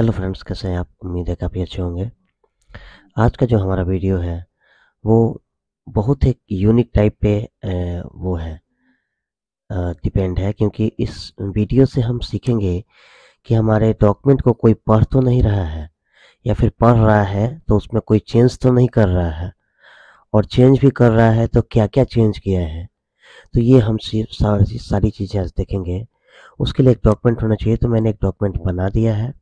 hello friends कैसे हैं आप उम्मीद है काफ़ी अच्छे होंगे आज का जो हमारा वीडियो है वो बहुत ही यूनिक टाइप पे वो है डिपेंड है क्योंकि इस वीडियो से हम सीखेंगे कि हमारे डॉक्यूमेंट को कोई पढ़ तो नहीं रहा है या फिर पढ़ रहा है तो उसमें कोई चेंज तो नहीं कर रहा है और चेंज भी कर रहा है तो क्या क्या चेंज किया है तो ये हम सारी सारी चीज़ें आज देखेंगे उसके लिए एक डॉक्यूमेंट होना चाहिए तो मैंने एक डॉक्यूमेंट बना दिया है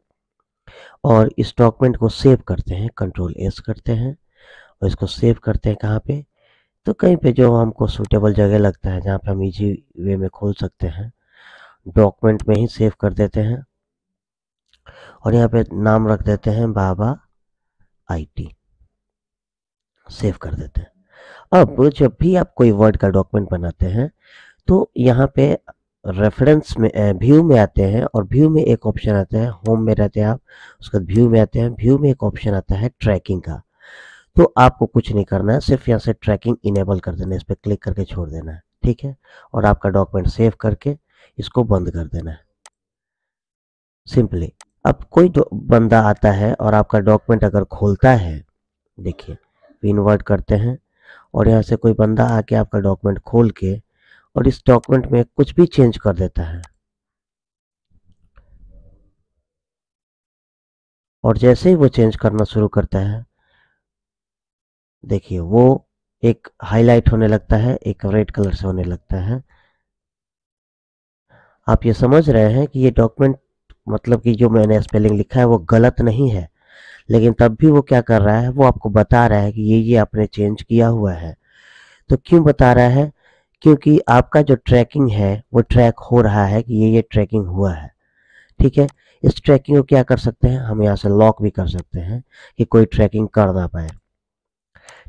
और इस डॉक्यूमेंट को सेव करते हैं कंट्रोल एस करते हैं और इसको सेव करते हैं कहाँ पे तो कहीं पे जो हमको सूटेबल जगह लगता है जहाँ पे हम इजी वे में खोल सकते हैं डॉक्यूमेंट में ही सेव कर देते हैं और यहाँ पे नाम रख देते हैं बाबा आईटी सेव कर देते हैं अब जब भी आप कोई वर्ड का डॉक्यूमेंट बनाते हैं तो यहाँ पे रेफरेंस में व्यू में आते हैं और व्यू में एक ऑप्शन आता है होम में रहते हैं आप उसके बाद व्यू में आते हैं व्यू में एक ऑप्शन आता है ट्रैकिंग का तो आपको कुछ नहीं करना है सिर्फ यहाँ से ट्रैकिंग इनेबल कर देना है इस पर क्लिक करके छोड़ देना है ठीक है और आपका डॉक्यूमेंट सेव करके इसको बंद कर देना है सिंपली अब कोई बंदा आता है और आपका डॉक्यूमेंट अगर खोलता है देखिए इनवर्ट करते हैं और यहाँ से कोई बंदा आके आपका डॉक्यूमेंट खोल के और इस डॉक्यूमेंट में कुछ भी चेंज कर देता है और जैसे ही वो चेंज करना शुरू करता है देखिए वो एक हाईलाइट होने लगता है एक रेड कलर से होने लगता है आप ये समझ रहे हैं कि ये डॉक्यूमेंट मतलब कि जो मैंने स्पेलिंग लिखा है वो गलत नहीं है लेकिन तब भी वो क्या कर रहा है वो आपको बता रहा है कि ये ये आपने चेंज किया हुआ है तो क्यों बता रहा है क्योंकि आपका जो ट्रैकिंग है वो ट्रैक हो रहा है कि ये ये ट्रैकिंग हुआ है ठीक है इस ट्रैकिंग को क्या कर सकते हैं हम यहाँ से लॉक भी कर सकते हैं कि कोई ट्रैकिंग कर ना पाए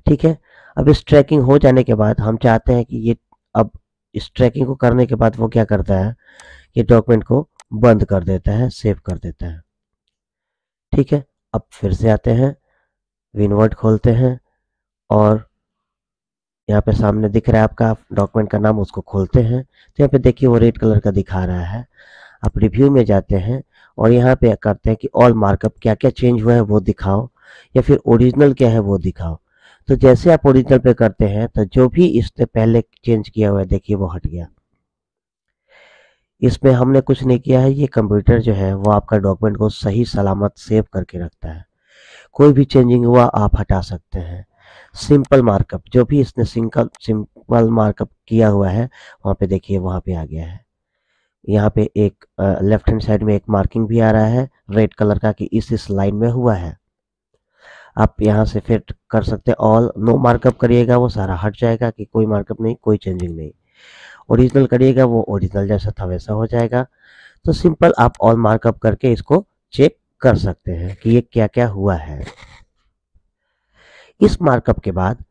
ठीक है अब इस ट्रैकिंग हो जाने के बाद हम चाहते हैं कि ये अब इस ट्रैकिंग को करने के बाद वो क्या करता है कि डॉक्यूमेंट को बंद कर देता है सेव कर देता है ठीक है अब फिर से आते हैं विनवर्ट खोलते हैं और यहाँ पे सामने दिख रहा है आपका डॉक्यूमेंट का नाम उसको खोलते हैं तो यहाँ पे देखिए वो रेड कलर का दिखा रहा है आप रिव्यू में जाते हैं और यहाँ पे करते हैं कि ऑल मार्कअप क्या क्या चेंज हुआ है वो दिखाओ या फिर ओरिजिनल क्या है वो दिखाओ तो जैसे आप ओरिजिनल पे करते हैं तो जो भी इससे पहले चेंज किया हुआ है देखिए वो हट गया इसमें हमने कुछ नहीं किया है ये कंप्यूटर जो है वो आपका डॉक्यूमेंट को सही सलामत सेव करके रखता है कोई भी चेंजिंग हुआ आप हटा सकते हैं सिंपल मार्कअप जो भी इसने सिंपल सिंपल मार्कअप किया हुआ है वहाँ पे देखिए वहाँ पे आ गया है यहाँ पे एक लेफ्ट हैंड साइड में एक मार्किंग भी आ रहा है रेड कलर का कि इस इस लाइन में हुआ है आप यहाँ से फिर कर सकते हैं ऑल नो मार्कअप करिएगा वो सारा हट जाएगा कि कोई मार्कअप नहीं कोई चेंजिंग नहीं ओरिजिनल करिएगा वो ओरिजिनल जैसा था वैसा हो जाएगा तो सिंपल आप ऑल मार्कअप करके इसको चेक कर सकते हैं कि ये क्या क्या हुआ है इस मार्कअप के बाद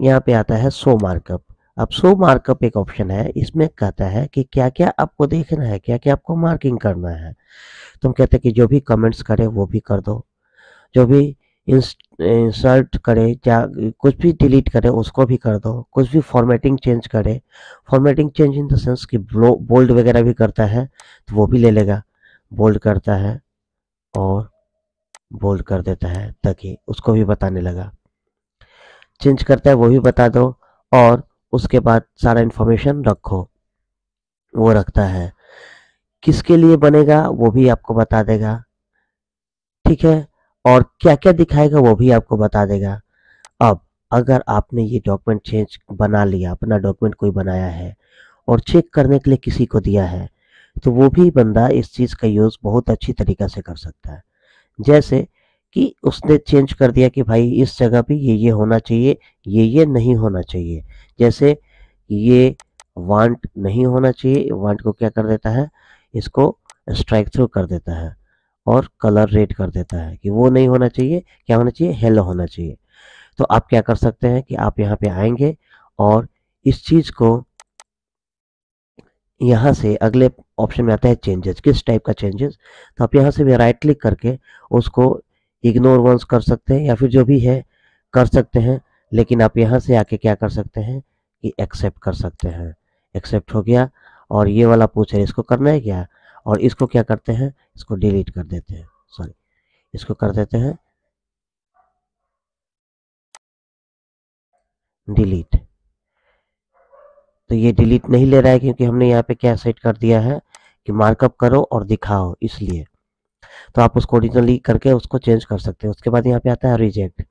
यहाँ पे आता है सो मार्कअप अब सो मार्कअप एक ऑप्शन है इसमें कहता है कि क्या क्या आपको देखना है क्या क्या आपको मार्किंग करना है तुम तो कहते हैं कि जो भी कमेंट्स करे वो भी कर दो जो भी इंसल्ट करे या कुछ भी डिलीट करे उसको भी कर दो कुछ भी फॉर्मेटिंग चेंज करे formatting change in the sense कि बोल्ड वगैरह भी करता है तो वो भी ले लेगा बोल्ड करता है और बोल्ड कर देता है ताकि उसको भी बताने लगा चेंज करता है वो भी बता दो और उसके बाद सारा इन्फॉर्मेशन रखो वो रखता है किसके लिए बनेगा वो भी आपको बता देगा ठीक है और क्या क्या दिखाएगा वो भी आपको बता देगा अब अगर आपने ये डॉक्यूमेंट चेंज बना लिया अपना डॉक्यूमेंट कोई बनाया है और चेक करने के लिए किसी को दिया है तो वो भी बंदा इस चीज़ का यूज़ बहुत अच्छी तरीक़ा से कर सकता है जैसे कि उसने चेंज कर दिया कि भाई इस जगह पे ये ये होना चाहिए ये ये नहीं होना चाहिए जैसे ये वांट नहीं होना चाहिए वांट को क्या कर देता है इसको स्ट्राइक थ्रू कर देता है और कलर रेड कर देता है कि वो नहीं होना चाहिए क्या होना चाहिए हेलो होना चाहिए तो आप क्या कर सकते हैं कि आप यहाँ पे आएंगे और इस चीज़ को यहाँ से अगले ऑप्शन में आता है चेंजेस किस टाइप का चेंजेस तो आप यहाँ से भी राइट क्लिक करके उसको इग्नोर वंस कर सकते हैं या फिर जो भी है कर सकते हैं लेकिन आप यहाँ से आके क्या कर सकते हैं कि एक्सेप्ट कर सकते हैं एक्सेप्ट हो गया और ये वाला पूछ है इसको करना है क्या और इसको क्या करते हैं इसको डिलीट कर देते हैं सॉरी इसको कर देते हैं डिलीट तो ये डिलीट नहीं ले रहा है क्योंकि हमने यहाँ पे क्या सेट कर दिया है कि मार्कअप करो और दिखाओ इसलिए तो आप उसको ओरिजिनली करके उसको चेंज कर सकते हैं उसके बाद यहाँ पे आता है रिजेक्ट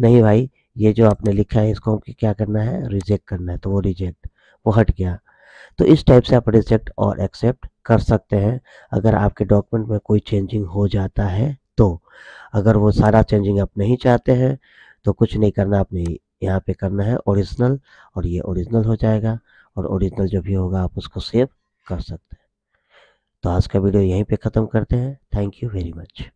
नहीं भाई ये जो आपने लिखा है इसको हमको क्या करना है रिजेक्ट करना है तो वो रिजेक्ट वो हट गया तो इस टाइप से आप रिजेक्ट और एक्सेप्ट कर सकते हैं अगर आपके डॉक्यूमेंट में कोई चेंजिंग हो जाता है तो अगर वो सारा चेंजिंग आप नहीं चाहते हैं तो कुछ नहीं करना आपने यहाँ पे करना है ओरिजिनल और ये ओरिजिनल हो जाएगा और ओरिजिनल जो भी होगा आप उसको सेव कर सकते हैं तो आज का वीडियो यहीं पे ख़त्म करते हैं थैंक यू वेरी मच